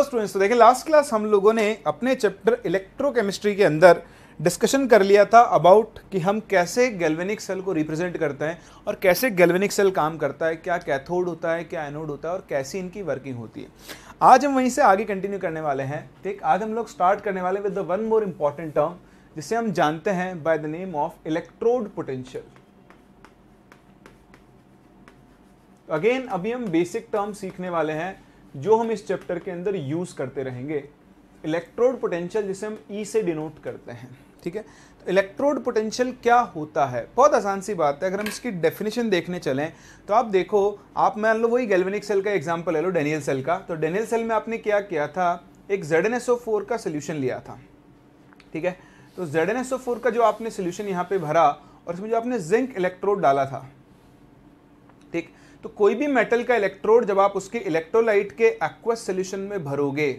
Hello students तो देखिए last class हम लोगों ने अपने चैप्टर इलेक्ट्रोकेमिस्ट्री के अंदर डिस्कशन कर लिया था अबाउट कि हम कैसे गैल्वेनिक सेल को रिप्रेजेंट करते हैं और कैसे गैल्वेनिक सेल काम करता है क्या कैथोड होता है क्या एनोड होता है और कैसी इनकी वर्किंग होती है आज हम वहीं से आगे कंटिन्यू करने वाले हैं ठीक आज हम लोग स्टार्ट करने वाले with the one more important term जिसे हम जानते हैं by the name of electrode potential again अभी हम बेसिक टर्म सीखने वाले हैं जो हम इस चैप्टर के अंदर यूज़ करते रहेंगे इलेक्ट्रोड पोटेंशियल जिसे हम ई e से डिनोट करते हैं ठीक है तो इलेक्ट्रोड पोटेंशियल क्या होता है बहुत आसान सी बात है अगर हम इसकी डेफिनेशन देखने चलें तो आप देखो आप मान लो वही गैल्वेनिक सेल का एग्जाम्पल ले लो डेनियल सेल का तो डेनियल सेल में आपने क्या किया था एक जेड का सोल्यूशन लिया था ठीक है तो जेड का जो आपने सोल्यूशन यहाँ पे भरा और इसमें जो आपने जिंक इलेक्ट्रोड डाला था ठीक तो कोई भी मेटल का इलेक्ट्रोड जब आप उसके इलेक्ट्रोलाइट के एक्वस सोल्यूशन में भरोगे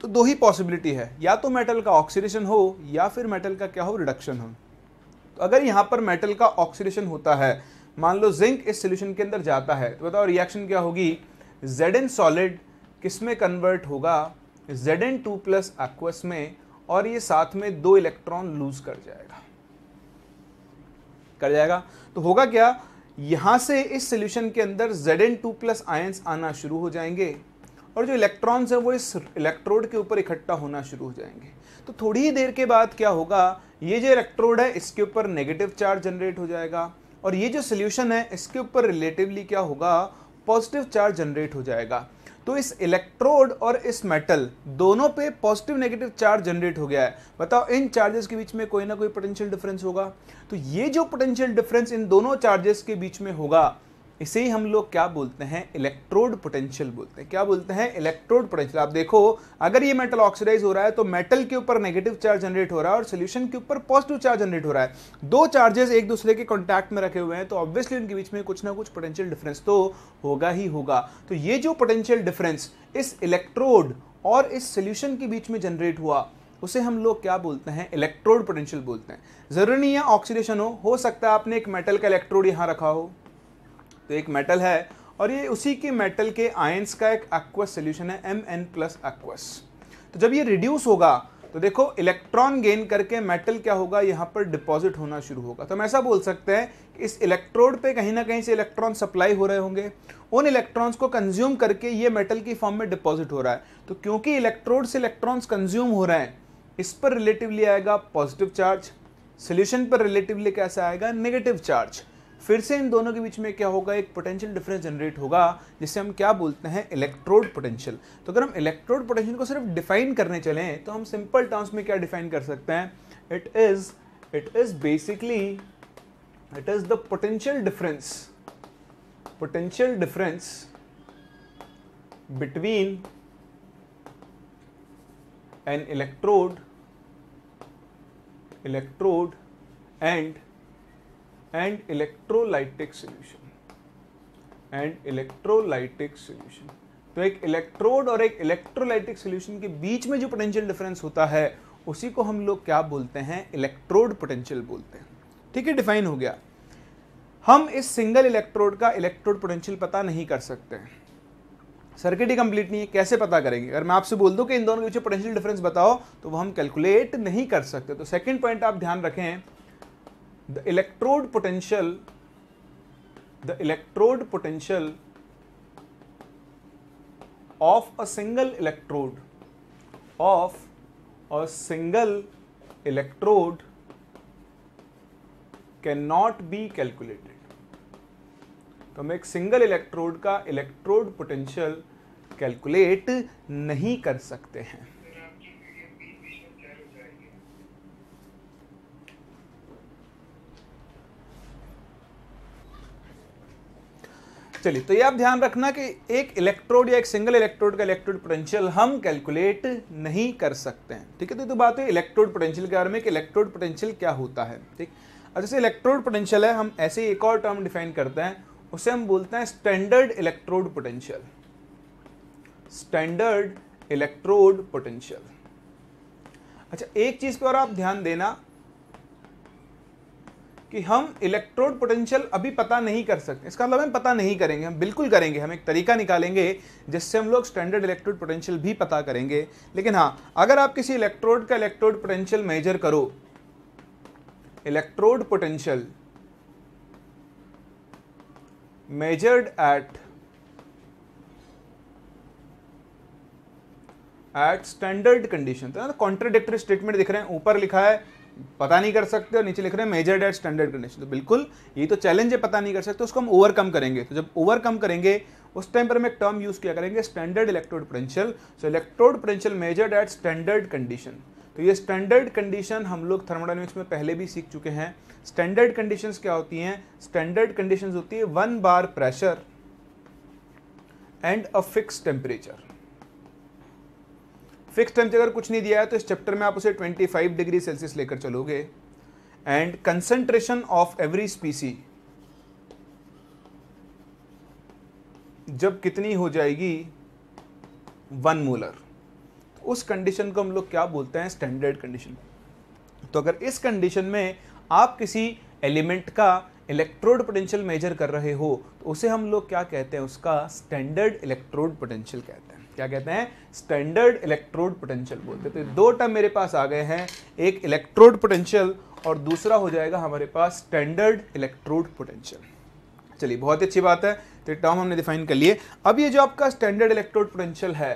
तो दो ही पॉसिबिलिटी है या तो मेटल का ऑक्सीडेशन हो या फिर मेटल का क्या हो रिडक्शन हो तो अगर यहां पर मेटल का ऑक्सीडेशन होता है मान लो जिंक इस सोल्यूशन के अंदर जाता है तो बताओ रिएक्शन क्या होगी जेड एन सॉलिड किस में कन्वर्ट होगा Z N two plus aqueous में और ये साथ में दो इलेक्ट्रॉन लूज कर जाएगा कर जाएगा तो होगा क्या यहाँ से इस सोल्यूशन के अंदर Z N two plus ions आना शुरू हो जाएंगे और जो इलेक्ट्रॉन्स हैं वो इस इलेक्ट्रोड के ऊपर इकट्ठा होना शुरू हो जाएंगे तो थोड़ी ही देर के बाद क्या होगा ये जो इलेक्ट्रोड है इसके ऊपर नेगेटिव चार्ज जनरेट हो जाएगा और ये जो सोल्यूशन है इसके ऊपर रिलेटिवली क्या होगा पॉजिटिव चार्ज जनरेट हो जाएगा तो इस इलेक्ट्रोड और इस मेटल दोनों पे पॉजिटिव नेगेटिव चार्ज जनरेट हो गया है बताओ इन चार्जेस के बीच में कोई ना कोई पोटेंशियल डिफरेंस होगा तो ये जो पोटेंशियल डिफरेंस इन दोनों चार्जेस के बीच में होगा इसे ही हम लोग क्या बोलते हैं इलेक्ट्रोड पोटेंशियल बोलते हैं क्या बोलते हैं इलेक्ट्रोड पोटेंशियल आप देखो अगर ये मेटल ऑक्सीडाइज हो रहा है तो मेटल के ऊपर नेगेटिव चार्ज जनरेट हो रहा है और सोल्यूशन के ऊपर पॉजिटिव चार्ज जनरेट हो रहा है दो चार्जेस एक दूसरे के कॉन्टैक्ट में रखे हुए हैं तो ऑब्वियसली उनके बीच में कुछ ना कुछ पोटेंशियल डिफरेंस तो होगा ही होगा तो ये जो पोटेंशियल डिफरेंस इस इलेक्ट्रोड और इस सोल्यूशन के बीच में जनरेट हुआ उसे हम लोग क्या बोलते हैं इलेक्ट्रोड पोटेंशियल बोलते हैं ज़रूरी नहीं है ऑक्सीडेशन हो हो सकता है आपने एक मेटल का इलेक्ट्रोड यहाँ रखा हो तो एक मेटल है और ये उसी के मेटल के आयंस का एक एक्वस सोल्यूशन है एम एन प्लस एक्वस तो जब ये रिड्यूस होगा तो देखो इलेक्ट्रॉन गेन करके मेटल क्या होगा यहाँ पर डिपॉजिट होना शुरू होगा तो हम ऐसा बोल सकते हैं कि इस इलेक्ट्रोड पे कहीं ना कहीं से इलेक्ट्रॉन सप्लाई हो रहे होंगे उन इलेक्ट्रॉन्स को कंज्यूम करके ये मेटल की फॉर्म में डिपॉजिट हो रहा है तो क्योंकि इलेक्ट्रोड से इलेक्ट्रॉन्स कंज्यूम हो रहे हैं इस पर रिलेटिवली आएगा पॉजिटिव चार्ज सोल्यूशन पर रिलेटिवली कैसा आएगा नेगेटिव चार्ज फिर से इन दोनों के बीच में क्या होगा एक पोटेंशियल डिफरेंस जनरेट होगा जिसे हम क्या बोलते हैं इलेक्ट्रोड पोटेंशियल तो अगर हम इलेक्ट्रोड पोटेंशियल को सिर्फ डिफाइन करने चलें तो हम सिंपल टर्म्स में क्या डिफाइन कर सकते हैं it is it is basically it is the potential difference potential difference between an electrode electrode and and electrolytic solution and electrolytic solution तो एक इलेक्ट्रोड और एक इलेक्ट्रोलाइटिक सोल्यूशन के बीच में जो पोटेंशियल डिफरेंस होता है उसी को हम लोग क्या बोलते हैं इलेक्ट्रोड पोटेंशियल बोलते हैं ठीक है डिफाइन हो गया हम इस सिंगल इलेक्ट्रोड का इलेक्ट्रोड पोटेंशियल पता नहीं कर सकते हैं सर्किट ही कंप्लीट नहीं है कैसे पता करेंगे अगर मैं आपसे बोल दूं कि इन दोनों के बीच पोटेंशियल डिफरेंस बताओ तो वो हम कैलकुलेट नहीं कर सकते तो सेकंड पॉइंट आप ध्यान रखें the electrode potential the electrode potential of a single electrode of a single electrode cannot be calculated तो हम एक सिंगल इलेक्ट्रोड का इलेक्ट्रोड पोटेंशियल कैलकुलेट नहीं कर सकते हैं चलिए तो ये आप ध्यान रखना कि एक इलेक्ट्रोड या एक सिंगल इलेक्ट्रोड का इलेक्ट्रोड पोटेंशियल हम कैलकुलेट नहीं कर सकते हैं ठीक है तो ये तो बात है इलेक्ट्रोड पोटेंशियल के बारे में कि इलेक्ट्रोड पोटेंशियल क्या होता है ठीक अब जैसे इलेक्ट्रोड पोटेंशियल है हम ऐसे ही एक और टर्म डिफाइन करते हैं उसे हम बोलते हैं standard electrode potential standard electrode potential अच्छा एक चीज़ पर और आप ध्यान देना कि हम इलेक्ट्रोड पोटेंशियल अभी पता नहीं कर सकते इसका मतलब हम पता नहीं करेंगे हम बिल्कुल करेंगे हम एक तरीका निकालेंगे जिससे हम लोग स्टैंडर्ड इलेक्ट्रोड पोटेंशियल भी पता करेंगे लेकिन हाँ अगर आप किसी इलेक्ट्रोड का इलेक्ट्रोड पोटेंशियल मेजर करो electrode potential measured at at standard condition तो ना स्टेटमेंट दिख रहे हैं ऊपर लिखा है पता नहीं कर सकते और नीचे लिख रहे हैं मेजर डेट स्टैंडर्ड कंडीशन तो बिल्कुल ये तो चैलेंज है पता नहीं कर सकते उसको हम ओवरकम करेंगे तो जब ओवरकम करेंगे उस टाइम पर हम एक टर्म यूज़ किया करेंगे standard electrode potential so electrode potential measured at standard condition तो ये स्टैंडर्ड कंडीशन हम लोग थर्मोडाइनमिक्स में पहले भी सीख चुके हैं स्टैंडर्ड कंडीशन क्या होती हैं स्टैंडर्ड कंडीशन होती है one bar pressure and a fix temperature fix temperature कुछ नहीं दिया है तो इस चैप्टर में आप उसे 25 डिग्री सेल्सियस लेकर चलोगे and concentration of every species जब कितनी हो जाएगी वन मोलर तो उस कंडीशन को हम लोग क्या बोलते हैं स्टैंडर्ड कंडीशन तो अगर इस कंडीशन में आप किसी एलिमेंट का इलेक्ट्रोड पोटेंशियल मेजर कर रहे हो तो उसे हम लोग क्या कहते हैं उसका स्टैंडर्ड इलेक्ट्रोड पोटेंशियल कहते हैं क्या कहते हैं स्टैंडर्ड इलेक्ट्रोड पोटेंशियल बोलते तो दो टर्म मेरे पास आ गए हैं एक इलेक्ट्रोड पोटेंशियल और दूसरा हो जाएगा हमारे पास स्टैंडर्ड इलेक्ट्रोड पोटेंशियल चलिए बहुत अच्छी बात है तो टर्म हमने डिफाइन कर लिए अब ये जो आपका स्टैंडर्ड इलेक्ट्रोड पोटेंशियल है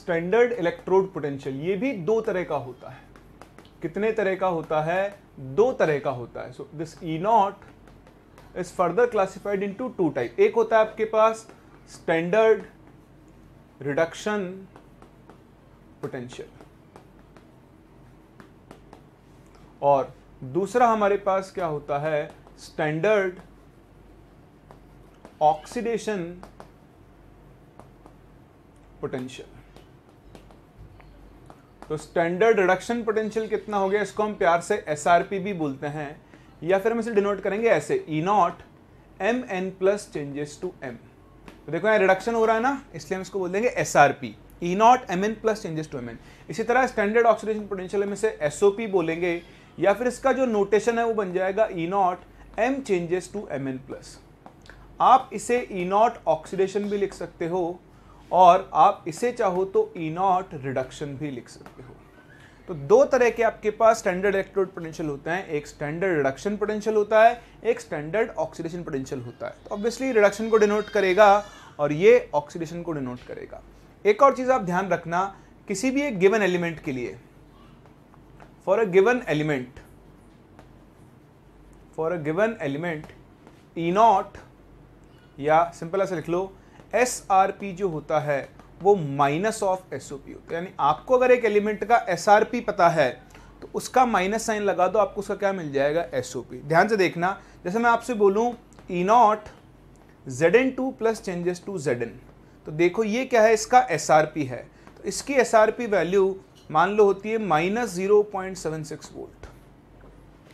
स्टैंडर्ड इलेक्ट्रोड पोटेंशियल ये भी दो तरह का होता है कितने तरह का होता है दो तरह का होता है so this E naught is further classified into two type एक होता है आपके पास स्टैंडर्ड रिडक्शन पोटेंशियल और दूसरा हमारे पास क्या होता है स्टैंडर्ड ऑक्सीडेशन पोटेंशियल तो स्टैंडर्ड रिडक्शन पोटेंशियल कितना हो गया इसको हम प्यार से एसआरपी भी बोलते हैं या फिर हम इसे डिनोट करेंगे ऐसे E naught M N plus changes to M तो देखो यहाँ रिडक्शन हो रहा है ना इसलिए हम इसको बोल देंगे S R P E naught M N plus changes to M N इसी तरह स्टैंडर्ड ऑक्सीडेशन पोटेंशियल में इसे एस ओ पी बोलेंगे या फिर इसका जो नोटेशन है वो बन जाएगा E naught M changes to M N plus आप इसे ई नॉट ऑक्सीडेशन भी लिख सकते हो और आप इसे चाहो तो ई नॉट रिडक्शन भी लिख सकते हो तो दो तरह के आपके पास स्टैंडर्ड इलेक्ट्रोड पोटेंशियल होते हैं एक स्टैंडर्ड रिडक्शन पोटेंशियल होता है एक स्टैंडर्ड ऑक्सीडेशन पोटेंशियल होता है तो ऑब्वियसली रिडक्शन को डिनोट करेगा और ये ऑक्सीडेशन को डिनोट करेगा एक और चीज़ आप ध्यान रखना किसी भी एक गिवन एलिमेंट के लिए for a given element for a given element E naught या सिंपल ऐसे लिख लो एस आर पी जो होता है वो माइनस ऑफ एस यानी आपको अगर एक एलिमेंट का एस पता है तो उसका माइनस साइन लगा दो आपको उसका क्या मिल जाएगा एस ध्यान से देखना जैसे मैं आपसे बोलूँ E naught Z N two plus changes to Z N तो देखो ये क्या है इसका एस है तो इसकी एस वैल्यू मान लो होती है minus zero point seven six volt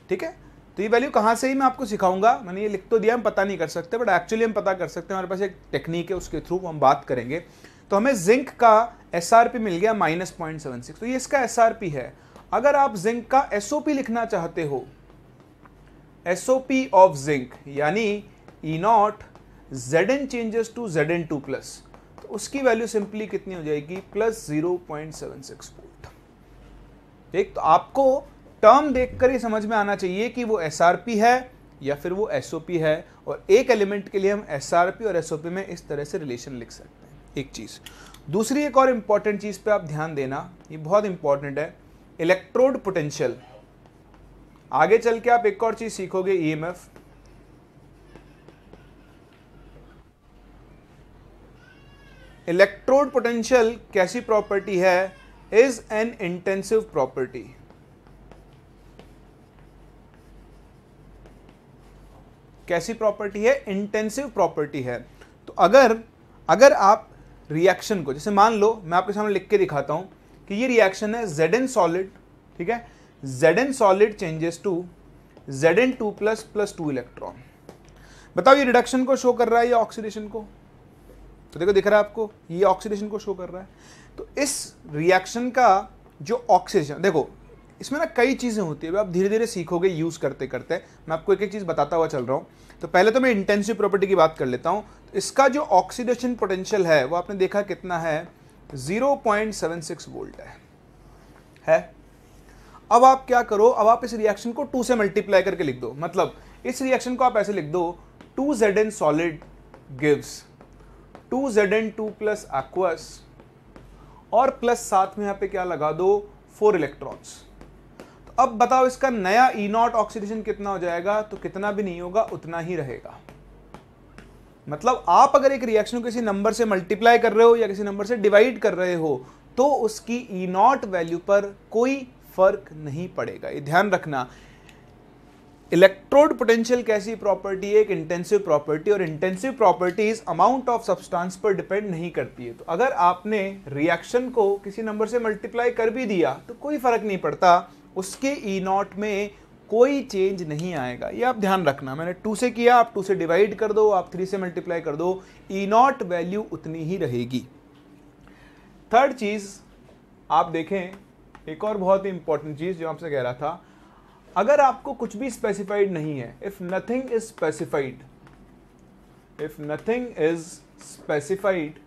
ठीक है तो ये वैल्यू कहाँ से ही मैं आपको सिखाऊंगा मैंने ये लिख तो दिया हम पता नहीं कर सकते बट एक्चुअली हम पता कर सकते हैं हमारे पास एक टेक्निक है उसके थ्रू हम बात करेंगे तो हमें जिंक का एस मिल गया माइनस पॉइंट सेवन सिक्स तो ये इसका एस है अगर आप जिंक का एस लिखना चाहते हो एस ऑफ जिंक यानी E e naught Z N changes to Z N two plus तो उसकी वैल्यू सिंपली कितनी हो जाएगी plus zero point seven six volt ठीक तो आपको टर्म देखकर ही समझ में आना चाहिए कि वो एस है या फिर वो एस है और एक एलिमेंट के लिए हम एस और एस में इस तरह से रिलेशन लिख सकते हैं एक चीज़ दूसरी एक और इंपॉर्टेंट चीज़ पे आप ध्यान देना ये बहुत इंपॉर्टेंट है इलेक्ट्रोड पोटेंशियल आगे चल के आप एक और चीज़ सीखोगे ईएमएफ इलेक्ट्रोड पोटेंशियल कैसी प्रॉपर्टी है इज एन इंटेंसिव प्रॉपर्टी कैसी प्रॉपर्टी है इंटेंसिव प्रॉपर्टी है तो अगर अगर आप रिएक्शन को जैसे मान लो मैं आपके सामने लिख के दिखाता हूं कि ये रिएक्शन है जेड एन सॉलिड ठीक है Z N solid changes to Z N two plus plus two electron बताओ ये रिडक्शन को शो कर रहा है या ऑक्सीडेशन को तो देखो दिख रहा है आपको ये ऑक्सीडेशन को शो कर रहा है तो इस रिएक्शन का जो ऑक्सीजन देखो इसमें ना कई चीज़ें होती है आप धीरे धीरे सीखोगे यूज़ करते करते मैं आपको एक एक चीज़ बताता हुआ चल रहा हूँ तो पहले तो मैं इंटेंसिव प्रॉपर्टी की बात कर लेता हूँ तो इसका जो ऑक्सीडेशन पोटेंशियल है वो आपने देखा कितना है 0.76 वोल्ट है है अब आप क्या करो अब आप इस रिएक्शन को टू से मल्टीप्लाई करके लिख दो मतलब इस रिएक्शन को आप ऐसे लिख दो two Z N solid gives two Z N two plus aqueous और प्लस साथ में यहाँ पे क्या लगा दो फोर इलेक्ट्रॉन्स अब बताओ इसका नया ई नॉट ऑक्सीडेशन कितना हो जाएगा तो कितना भी नहीं होगा उतना ही रहेगा मतलब आप अगर एक रिएक्शन को किसी नंबर से मल्टीप्लाई कर रहे हो या किसी नंबर से डिवाइड कर रहे हो तो उसकी ई नॉट वैल्यू पर कोई फर्क नहीं पड़ेगा ये ध्यान रखना इलेक्ट्रोड पोटेंशियल कैसी प्रॉपर्टी है एक इंटेंसिव प्रॉपर्टी और intensive properties amount of substance पर डिपेंड नहीं करती है तो अगर आपने रिएक्शन को किसी नंबर से मल्टीप्लाई कर भी दिया तो कोई फर्क नहीं पड़ता उसके ई नॉट में कोई चेंज नहीं आएगा ये आप ध्यान रखना मैंने टू से किया आप टू से डिवाइड कर दो आप थ्री से मल्टीप्लाई कर दो ई नॉट वैल्यू उतनी ही रहेगी थर्ड चीज़ आप देखें एक और बहुत ही इंपॉर्टेंट चीज़ जो आपसे कह रहा था अगर आपको कुछ भी स्पेसिफाइड नहीं है if nothing is specified if nothing is specified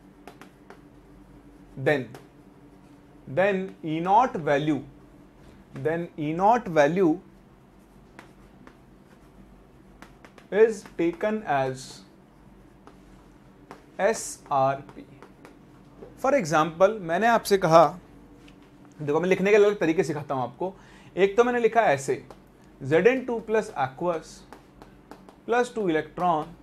then then E naught value then E naught value is taken as SRP. For example मैंने आपसे कहा देखो मैं लिखने के अलग तरीके सिखाता हूं आपको एक तो मैंने लिखा ऐसे Z N two plus aqueous plus two electron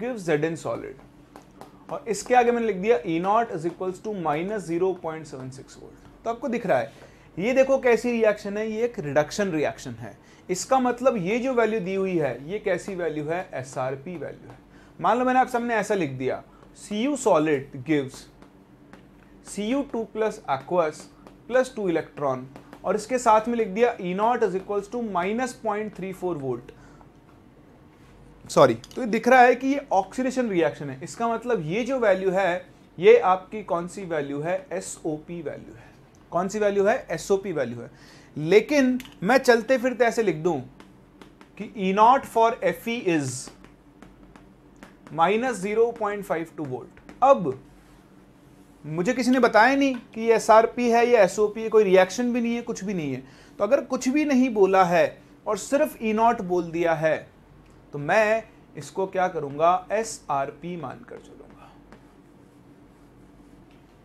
give Z N solid और इसके आगे मैंने लिख दिया E naught is equals to minus zero point seven six volt तो आपको दिख रहा है ये देखो कैसी रिएक्शन है ये एक रिडक्शन रिएक्शन है इसका मतलब ये जो वैल्यू दी हुई है ये कैसी वैल्यू है एस वैल्यू है मान लो मैंने आप सामने ऐसा लिख दिया C U solid gives C U two plus aqueous plus two electron और इसके साथ में लिख दिया E naught is equals to minus point three four volt sorry तो ये दिख रहा है कि ये ऑक्सीडेशन रिएक्शन है इसका मतलब ये जो वैल्यू है ये आपकी कौन सी वैल्यू है एस ओ पी वैल्यू है कौन सी वैल्यू है एसओपी वैल्यू है लेकिन मैं चलते फिरते ऐसे लिख दूं कि E naught for F E is minus zero point five two volt अब मुझे किसी ने बताया नहीं कि ये एस आर पी है या एसओपी पी है कोई रिएक्शन भी नहीं है कुछ भी नहीं है तो अगर कुछ भी नहीं बोला है और सिर्फ ई e नॉट बोल दिया है तो मैं इसको क्या करूंगा एस आर पी मानकर चलूँ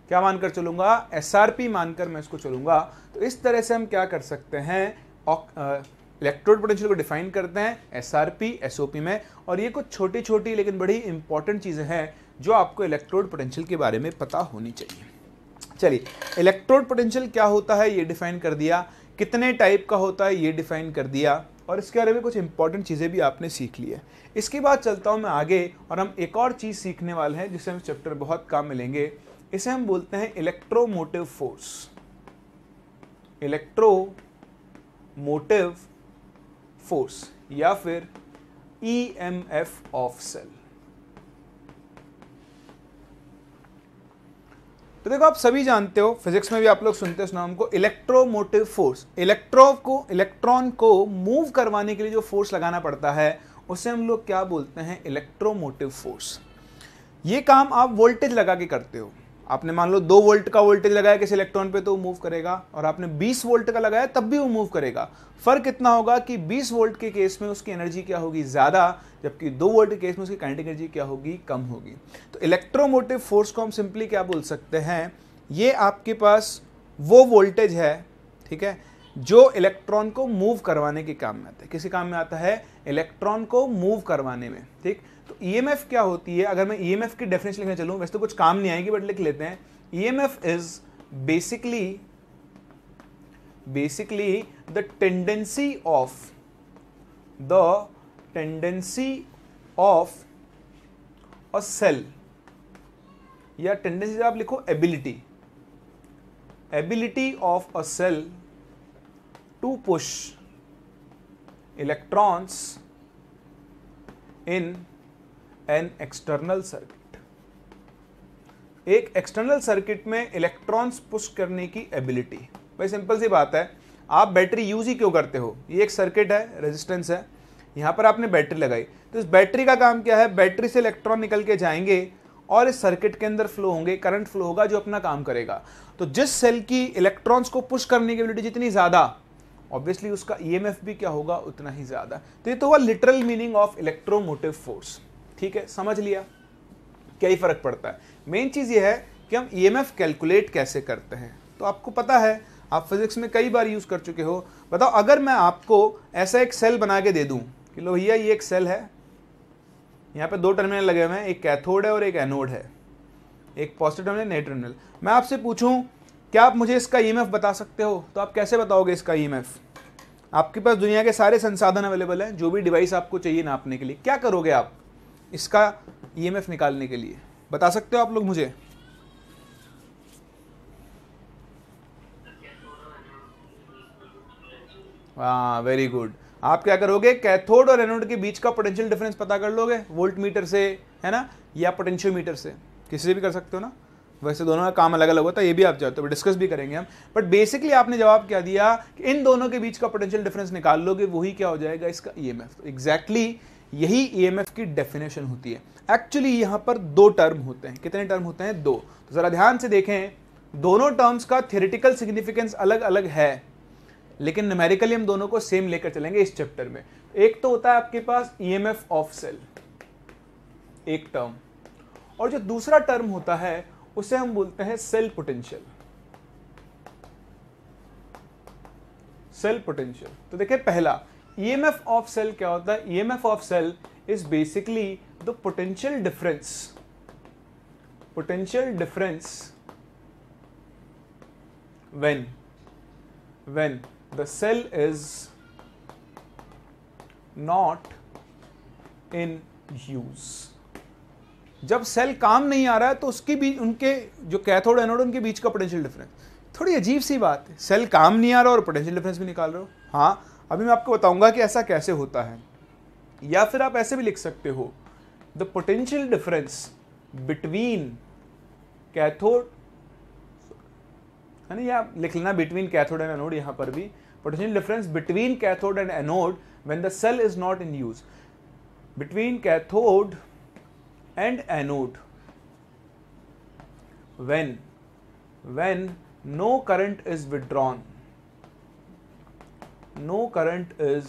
क्या मानकर चलूँगा एस मानकर मैं इसको चलूँगा तो इस तरह से हम क्या कर सकते हैं इलेक्ट्रोड पोटेंशियल को डिफाइन करते हैं S R P S O P में और ये कुछ छोटी छोटी लेकिन बड़ी इंपॉर्टेंट चीज़ें हैं जो आपको इलेक्ट्रोड पोटेंशियल के बारे में पता होनी चाहिए चलिए इलेक्ट्रोड पोटेंशियल क्या होता है ये डिफाइन कर दिया कितने टाइप का होता है ये डिफाइन कर दिया और इसके बारे में कुछ इंपॉर्टेंट चीज़ें भी आपने सीख ली है इसके बाद चलता हूँ मैं आगे और हम एक और चीज़ सीखने वाले हैं जिससे हमें चैप्टर बहुत काम मिलेंगे इसे हम बोलते हैं electromotive force electro motive force या फिर E M F of cell तो देखो आप सभी जानते हो फिजिक्स में भी आप लोग सुनते हो नाम को इलेक्ट्रोमोटिव फोर्स इलेक्ट्रो को इलेक्ट्रॉन को मूव करवाने के लिए जो फोर्स लगाना पड़ता है उसे हम लोग क्या बोलते हैं इलेक्ट्रोमोटिव फोर्स ये काम आप वोल्टेज लगा के करते हो आपने मान लो दो वोल्ट का वोल्टेज लगाया किसी इलेक्ट्रॉन पे तो वो मूव करेगा और आपने 20 वोल्ट का लगाया तब भी वो मूव करेगा फर्क इतना होगा कि 20 वोल्ट के केस में उसकी एनर्जी क्या होगी ज़्यादा जबकि दो वोल्ट के केस में उसकी काइनेटिक एनर्जी क्या होगी कम होगी तो इलेक्ट्रोमोटिव फोर्स को हम सिंपली क्या बोल सकते हैं ये आपके पास वो वोल्टेज है ठीक है जो इलेक्ट्रॉन को मूव करवाने के काम में आता है किसी काम में आता है इलेक्ट्रॉन को मूव करवाने में ठीक तो e ई क्या होती है अगर मैं ई e की डेफिनेशन लिखने चलूँ वैसे तो कुछ काम नहीं आएगी बट लिख लेते हैं E M F is basically basically the tendency of the tendency of a cell या टेंडेंसी आप लिखो ability ability of a cell to push electrons in an external circuit एक एक्सटर्नल सर्किट में इलेक्ट्रॉन्स पुश करने की ability भाई simple सी बात है आप बैटरी यूज ही क्यों करते हो ये एक सर्किट है रेजिस्टेंस है यहाँ पर आपने बैटरी लगाई तो इस बैटरी का काम क्या है बैटरी से इलेक्ट्रॉन निकल के जाएंगे और इस सर्किट के अंदर फ्लो होंगे करंट फ्लो होगा जो अपना काम करेगा तो जिस सेल की इलेक्ट्रॉन्स को पुश करने की एबिलिटी जितनी ज़्यादा ऑब्वियसली उसका ई e भी क्या होगा उतना ही ज़्यादा तो ये तो हुआ literal meaning of electromotive force ठीक है समझ लिया क्या ही फर्क पड़ता है मेन चीज़ ये है कि हम ई e कैलकुलेट कैसे करते हैं तो आपको पता है आप फिजिक्स में कई बार यूज़ कर चुके हो बताओ अगर मैं आपको ऐसा एक सेल बना के दे दूं कि लो भैया ये एक सेल है यहाँ पे दो टर्मिनल लगे हुए हैं एक कैथोड है और एक एनोड है एक पॉजिटिव टर्मिनल नेगेटिव टर्मिनल मैं आपसे पूछूं क्या आप मुझे इसका ई e बता सकते हो तो आप कैसे बताओगे इसका ई e आपके पास दुनिया के सारे संसाधन अवेलेबल हैं जो भी डिवाइस आपको चाहिए नापने के लिए क्या करोगे आप इसका ईएमएफ e निकालने के लिए बता सकते हो आप लोग मुझे हाँ वेरी गुड आप क्या करोगे कैथोड और एनोड के बीच का पोटेंशियल डिफरेंस पता कर लोगे वोल्ट मीटर से है ना या पोटेंशियल मीटर से किसी से भी कर सकते हो ना वैसे दोनों का काम अलग अलग होता है ये भी आप चाहते हो डिस्कस भी करेंगे हम बट बेसिकली आपने जवाब क्या दिया कि इन दोनों के बीच का पोटेंशियल डिफरेंस निकाल लोगे वही क्या हो जाएगा इसका ई एम एफ एग्जैक्टली यही ईएमएफ e की डेफिनेशन होती है एक्चुअली यहां पर दो टर्म होते हैं कितने टर्म होते हैं दो तो ज़रा ध्यान से देखें दोनों टर्म्स का थियरिटिकल सिग्निफिकेंस अलग अलग है लेकिन न्यूमेरिकली हम दोनों को सेम लेकर चलेंगे इस चैप्टर में एक तो होता है आपके पास E M F of cell एक टर्म और जो दूसरा टर्म होता है उसे हम बोलते हैं सेल पोटेंशियल सेल पोटेंशियल तो देखिए पहला एम एफ ऑफ सेल क्या होता है E M F of cell is basically the potential difference potential difference when when the cell is not in use जब सेल काम नहीं आ रहा है तो उसके बीच उनके जो कैथोड एनोड उनके बीच का पोटेंशियल डिफरेंस थोड़ी अजीब सी बात है सेल काम नहीं आ रहा और पोटेंशियल डिफरेंस भी निकाल रहे हो हाँ अभी मैं आपको बताऊंगा कि ऐसा कैसे होता है या फिर आप ऐसे भी लिख सकते हो the potential difference between cathode है ना या लिख लेना बिटवीन कैथोड एंड एनोड यहां पर भी potential difference between cathode and anode when the cell is not in use between cathode and anode when when no current is withdrawn no current is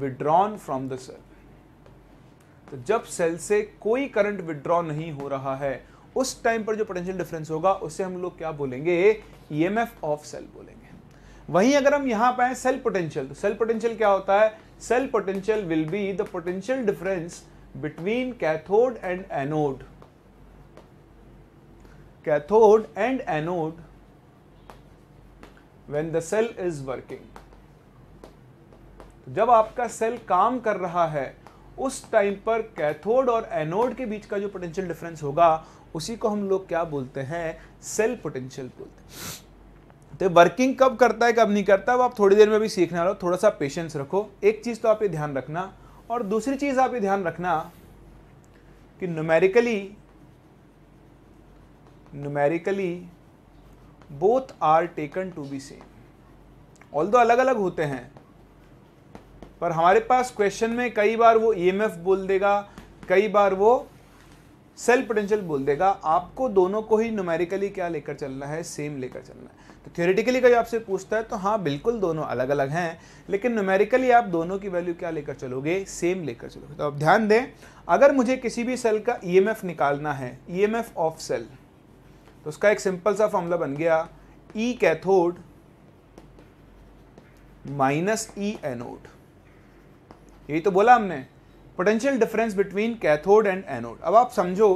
withdrawn from the cell तो जब cell से कोई current withdraw नहीं हो रहा है उस time पर जो पोटेंशियल डिफरेंस होगा उसे हम लोग क्या बोलेंगे ईएमएफ ऑफ सेल बोलेंगे वहीं अगर हम यहां पर सेल पोटेंशियल तो सेल पोटेंशियल क्या होता है cell potential will be the potential difference between cathode and anode cathode and anode when the cell is working जब आपका सेल काम कर रहा है उस टाइम पर कैथोड और एनोड के बीच का जो पोटेंशियल डिफरेंस होगा उसी को हम लोग क्या बोलते हैं सेल पोटेंशियल बोलते हैं तो वर्किंग कब करता है कब नहीं करता वो आप थोड़ी देर में भी सीखने वाले हो थोड़ा सा पेशेंस रखो एक चीज़ तो आप ये ध्यान रखना और दूसरी चीज़ आप ये ध्यान रखना कि numerically numerically both are taken to be same all दो अलग अलग होते हैं पर हमारे पास क्वेश्चन में कई बार वो ई बोल देगा कई बार वो सेल पोटेंशियल बोल देगा आपको दोनों को ही न्यूमेरिकली क्या लेकर चलना है सेम लेकर चलना है तो थियोरेटिकली कभी आपसे पूछता है तो हाँ बिल्कुल दोनों अलग अलग हैं लेकिन न्यूमेरिकली आप दोनों की वैल्यू क्या लेकर चलोगे सेम लेकर चलोगे तो अब ध्यान दें अगर मुझे किसी भी सेल का ई निकालना है ई ऑफ सेल तो उसका एक सिंपल सा फॉर्मूला बन गया E cathode minus E anode यही तो बोला हमने potential difference between cathode and anode अब आप समझो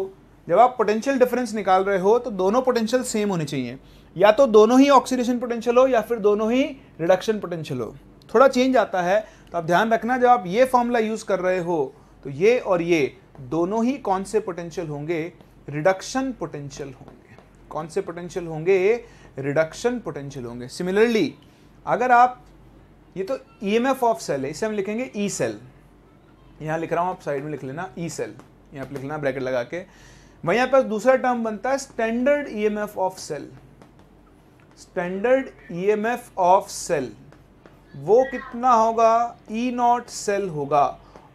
जब आप पोटेंशियल डिफरेंस निकाल रहे हो तो दोनों पोटेंशियल सेम होने चाहिए या तो दोनों ही ऑक्सीडेशन पोटेंशियल हो या फिर दोनों ही रिडक्शन पोटेंशियल हो थोड़ा चेंज आता है तो आप ध्यान रखना जब आप ये फॉर्मूला यूज़ कर रहे हो तो ये और ये दोनों ही कौन से पोटेंशियल होंगे रिडक्शन पोटेंशियल होंगे कौन से पोटेंशियल होंगे रिडक्शन पोटेंशियल होंगे सिमिलरली अगर आप ये तो E M F of cell है इसे हम लिखेंगे ई सेल यहां लिख रहा हूं आप साइड में लिख लेना ई सेल यहां पर लिख लेना ब्रैकेट लगा के वहीं यहां पर दूसरा टर्म बनता है standard E M F of cell standard E M F of cell वो कितना होगा ई नॉट सेल होगा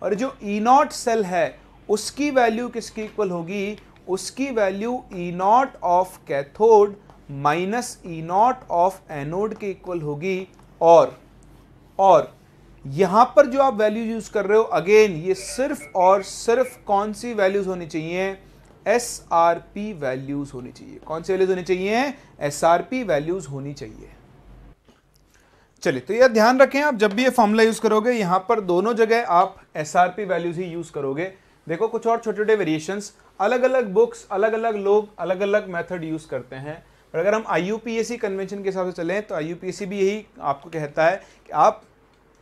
और जो ई नॉट सेल है उसकी वैल्यू किसकी इक्वल होगी उसकी value E naught of cathode minus E naught of anode के इक्वल होगी और और यहां पर जो आप वैल्यू यूज़ कर रहे हो अगेन ये सिर्फ और सिर्फ कौन सी वैल्यूज़ होनी चाहिए एस आर पी वैल्यूज़ होनी चाहिए कौन सी वैल्यूज़ होनी चाहिए एस आर पी वैल्यूज़ होनी चाहिए चलिए तो यह ध्यान रखें आप जब भी ये फॉर्मूला यूज़ करोगे यहां पर दोनों जगह आप एस आर पी वैल्यूज़ ही यूज़ करोगे देखो कुछ और छोटे छोटे वेरिएशन अलग अलग बुक्स अलग अलग लोग अलग अलग मेथड यूज़ करते हैं पर अगर हम I U P S C convention के हिसाब से चलें तो I U P S C भी यही आपको कहता है कि आप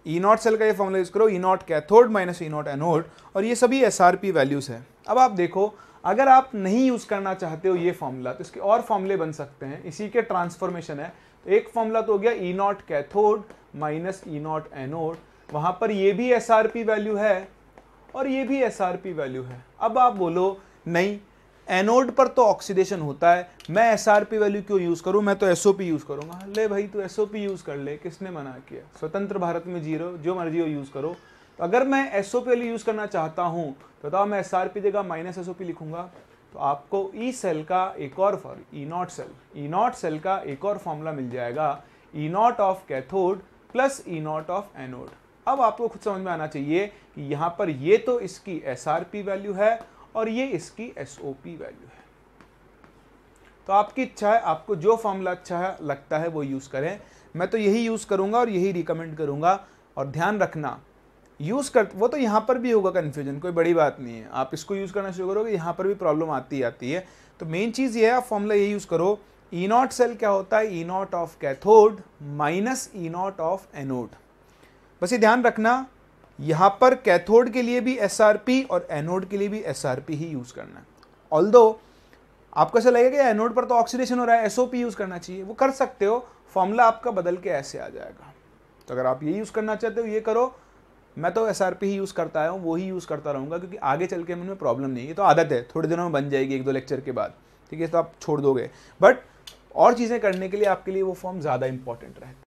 ई नॉट सेल का ये फॉर्मूला यूज़ करो E naught cathode minus E naught anode और ये सभी एस आर पी वैल्यूज़ है अब आप देखो अगर आप नहीं यूज़ करना चाहते हो ये फॉर्मूला तो इसके और फॉर्मूले बन सकते हैं इसी के ट्रांसफॉर्मेशन है तो एक फॉर्मूला तो हो गया E naught cathode minus E naught anode वहां पर ये भी एस आर पी वैल्यू है और ये भी एस आर पी वैल्यू है अब आप बोलो नहीं एनोड पर तो ऑक्सीडेशन होता है मैं एस वैल्यू क्यों यूज़ करूँ मैं तो एस यूज़ करूँगा ले भाई तू एस यूज़ कर ले किसने मना किया स्वतंत्र भारत में जीरो जो मर्जी हो यूज़ करो तो अगर मैं एस वैल्यू यूज़ करना चाहता हूँ तो बताओ मैं एस आर पी जगह माइनस एस लिखूंगा तो आपको ई e सेल का एक और for E naught cell E naught cell का एक और फॉर्मूला मिल जाएगा E naught of cathode plus E naught of anode अब आपको खुद समझ में आना चाहिए कि यहाँ पर ये तो इसकी एस वैल्यू है और ये इसकी एस वैल्यू है तो आपकी इच्छा है आपको जो फॉर्मूला अच्छा लगता है वो यूज़ करें मैं तो यही यूज़ करूँगा और यही रिकमेंड करूँगा और ध्यान रखना यूज़ कर वो तो यहाँ पर भी होगा कन्फ्यूजन कोई बड़ी बात नहीं है आप इसको यूज़ करना शुरू करोगे यहाँ पर भी प्रॉब्लम आती आती है तो मेन चीज़ ये है आप फॉर्मूला ये यूज़ करो ई नॉट सेल क्या होता है E naught of cathode minus E naught of anode बस ये ध्यान रखना यहाँ पर कैथोड के लिए भी एस और एनोड के लिए भी एस ही यूज़ करना है ऑल आपको ऐसा लगेगा कि एनोड पर तो ऑक्सीडेशन हो रहा है एस यूज़ करना चाहिए वो कर सकते हो फॉर्मूला आपका बदल के ऐसे आ जाएगा तो अगर आप ये यूज़ करना चाहते हो ये करो मैं तो एस ही यूज़ करता आया हूँ वो ही यूज़ करता रहूँगा क्योंकि आगे चल के मुझे प्रॉब्लम नहीं है तो आदत है थोड़े दिनों में बन जाएगी एक दो लेक्चर के बाद ठीक है तो आप छोड़ दोगे बट और चीज़ें करने के लिए आपके लिए वो फॉर्म ज़्यादा इंपॉर्टेंट रहता है